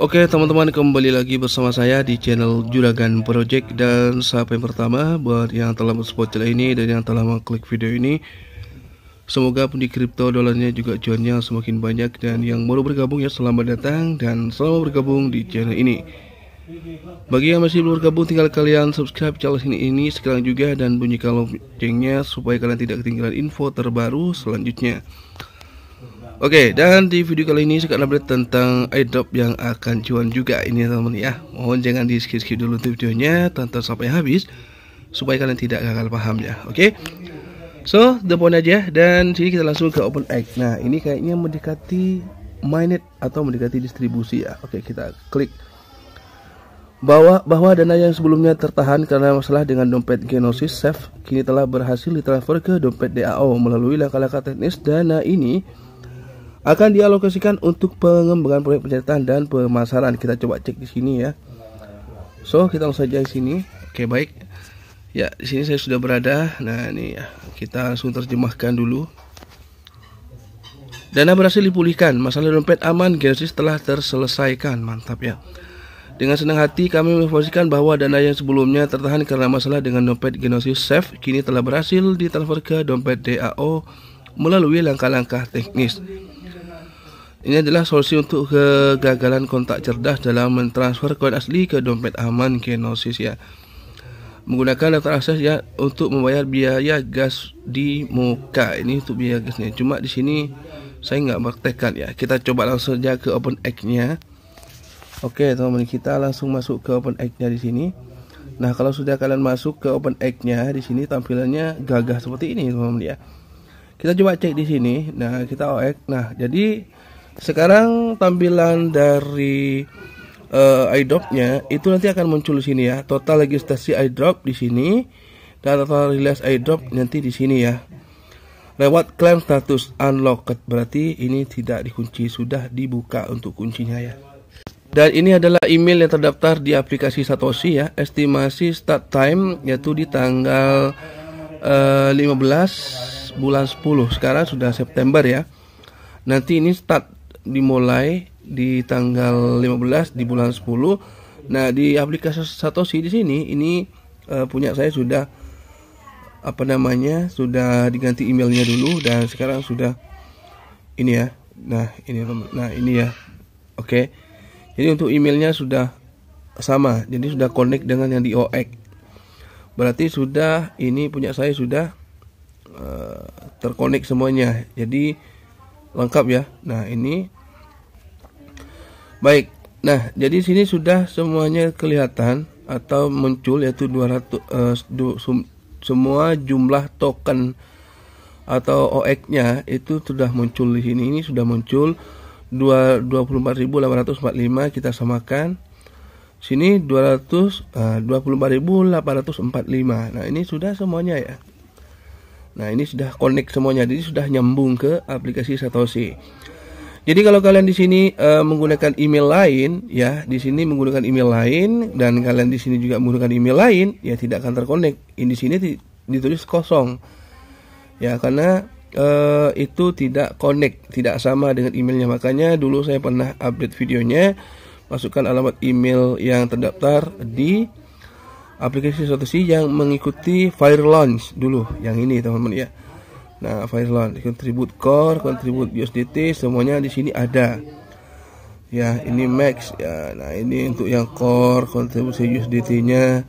Oke teman-teman kembali lagi bersama saya di channel Juragan Project dan sampai pertama buat yang telah support channel ini dan yang telah mengklik video ini Semoga pun di kripto dolarnya juga cuannya semakin banyak dan yang baru bergabung ya selamat datang dan selamat bergabung di channel ini bagi yang masih belum bergabung tinggal kalian subscribe channel ini, ini sekarang juga dan bunyikan loncengnya supaya kalian tidak ketinggalan info terbaru selanjutnya Oke, okay, dan di video kali ini saya akan update tentang idop yang akan cuan juga ini teman-teman ya. Mohon jangan di skip-skip dulu untuk videonya, tonton sampai habis supaya kalian tidak gagal paham ya. Oke. Okay? So, the point aja dan sini kita langsung ke open egg Nah, ini kayaknya mendekati mainnet atau mendekati distribusi ya. Oke, okay, kita klik bahwa bahwa dana yang sebelumnya tertahan karena masalah dengan dompet Genosis Safe kini telah berhasil ditransfer ke dompet DAO melalui langkah-langkah teknis dana ini akan dialokasikan untuk pengembangan proyek pencetakan dan pemasaran. Kita coba cek di sini ya. So, kita langsung saja di sini. Oke, baik. Ya, di sini saya sudah berada. Nah, ini ya. Kita langsung terjemahkan dulu. Dana berhasil dipulihkan, masalah dompet aman, Genesis telah terselesaikan. Mantap ya. Dengan senang hati kami menginformasikan bahwa dana yang sebelumnya tertahan karena masalah dengan dompet Genosis Safe kini telah berhasil ditransfer ke dompet DAO melalui langkah-langkah teknis. Ini adalah solusi untuk kegagalan kontak cerdas dalam mentransfer koin asli ke dompet aman Kenosis ya. Menggunakan daftar akses ya untuk membayar biaya gas di muka. Ini untuk biaya gasnya. Cuma di sini saya nggak praktekkan ya. Kita coba langsung saja ke Open OpenX-nya. Oke, teman-teman kita langsung masuk ke Open OpenX-nya di sini. Nah, kalau sudah kalian masuk ke Open OpenX-nya di sini tampilannya gagah seperti ini, teman-teman ya. Kita coba cek di sini. Nah, kita OX. Nah, jadi sekarang tampilan dari uh, eh, iDropnya itu nanti akan muncul di sini ya. Total registrasi iDrop di sini dan total release iDrop nanti di sini ya. Lewat claim status unlocked berarti ini tidak dikunci sudah dibuka untuk kuncinya ya. Dan ini adalah email yang terdaftar di aplikasi Satoshi ya. Estimasi start time yaitu di tanggal uh, eh, 15 bulan 10. Sekarang sudah September ya. Nanti ini start dimulai di tanggal 15 di bulan 10. Nah, di aplikasi Satoshi di sini ini uh, punya saya sudah apa namanya? sudah diganti emailnya dulu dan sekarang sudah ini ya. Nah, ini nah ini ya. Oke. Okay. Jadi untuk emailnya sudah sama. Jadi sudah connect dengan yang di OX. Berarti sudah ini punya saya sudah uh, terkonek semuanya. Jadi lengkap ya nah ini baik nah jadi sini sudah semuanya kelihatan atau muncul yaitu 200 eh, sum, semua jumlah token atau OX-nya itu sudah muncul di sini ini sudah muncul 24.845 kita samakan sini 200 eh, 24.845 nah ini sudah semuanya ya Nah ini sudah connect semuanya, jadi sudah nyambung ke aplikasi Satoshi. Jadi kalau kalian di sini e, menggunakan email lain, ya di sini menggunakan email lain dan kalian di sini juga menggunakan email lain, ya tidak akan terkonek. Di sini ditulis kosong, ya karena e, itu tidak connect, tidak sama dengan emailnya. Makanya dulu saya pernah update videonya, masukkan alamat email yang terdaftar di aplikasi satu si yang mengikuti Fire Launch dulu yang ini teman-teman ya nah Fire Launch contribute core contribute USDT semuanya di sini ada ya ini max ya nah ini untuk yang core kontribusi USDT nya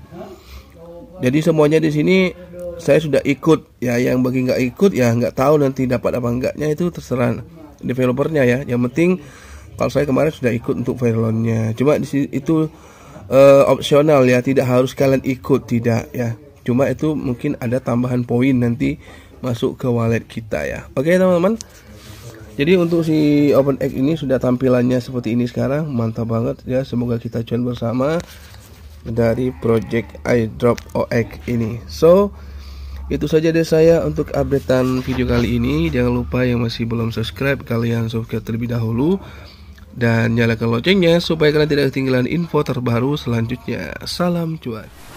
jadi semuanya di sini saya sudah ikut ya yang bagi nggak ikut ya nggak tahu nanti dapat apa enggaknya itu terserah developernya ya yang penting kalau saya kemarin sudah ikut untuk Launch nya cuma di situ uh, opsional ya, tidak harus kalian ikut tidak ya. Cuma itu mungkin ada tambahan poin nanti masuk ke wallet kita ya. Oke teman-teman. Jadi untuk si open OpenX ini sudah tampilannya seperti ini sekarang, mantap banget ya. Semoga kita join bersama dari project iDrop OX ini. So, itu saja deh saya untuk updatean video kali ini. Jangan lupa yang masih belum subscribe, kalian subscribe terlebih dahulu dan nyalakan loncengnya supaya kalian tidak ketinggalan info terbaru selanjutnya. Salam cuan.